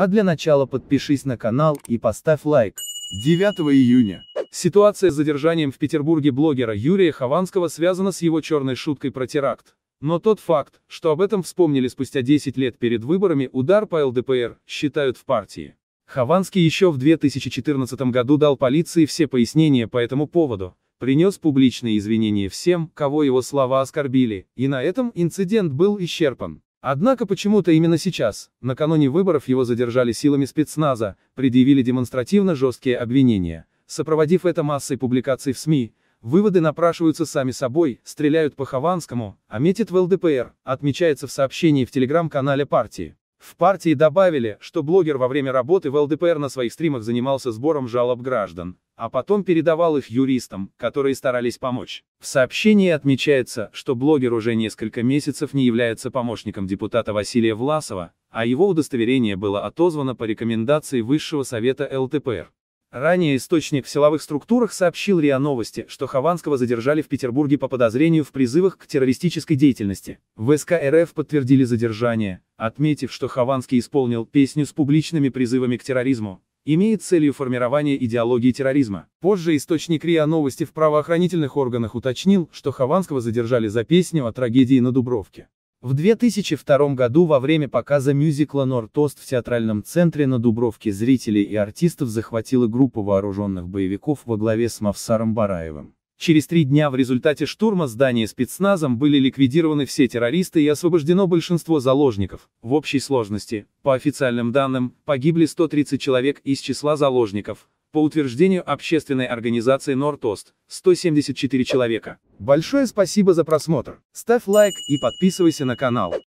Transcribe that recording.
А для начала подпишись на канал и поставь лайк. 9 июня. Ситуация с задержанием в Петербурге блогера Юрия Хованского связана с его черной шуткой про теракт. Но тот факт, что об этом вспомнили спустя 10 лет перед выборами, удар по ЛДПР, считают в партии. Хованский еще в 2014 году дал полиции все пояснения по этому поводу, принес публичные извинения всем, кого его слова оскорбили, и на этом инцидент был исчерпан. Однако почему-то именно сейчас, накануне выборов его задержали силами спецназа, предъявили демонстративно жесткие обвинения. Сопроводив это массой публикаций в СМИ, выводы напрашиваются сами собой, стреляют по Хованскому, а метит в ЛДПР, отмечается в сообщении в телеграм-канале партии. В партии добавили, что блогер во время работы в ЛДПР на своих стримах занимался сбором жалоб граждан, а потом передавал их юристам, которые старались помочь. В сообщении отмечается, что блогер уже несколько месяцев не является помощником депутата Василия Власова, а его удостоверение было отозвано по рекомендации Высшего совета ЛДПР. Ранее источник в силовых структурах сообщил РИА Новости, что Хованского задержали в Петербурге по подозрению в призывах к террористической деятельности. ВСК РФ подтвердили задержание, отметив, что Хованский исполнил песню с публичными призывами к терроризму, имеет целью формирование идеологии терроризма. Позже источник РИА Новости в правоохранительных органах уточнил, что Хованского задержали за песню о трагедии на Дубровке. В 2002 году во время показа мюзикла «Нортост» в театральном центре на Дубровке зрителей и артистов захватила группа вооруженных боевиков во главе с Мавсаром Бараевым. Через три дня в результате штурма здания спецназом были ликвидированы все террористы и освобождено большинство заложников. В общей сложности, по официальным данным, погибли 130 человек из числа заложников, по утверждению общественной организации Нортост, 174 человека. Большое спасибо за просмотр. Ставь лайк и подписывайся на канал.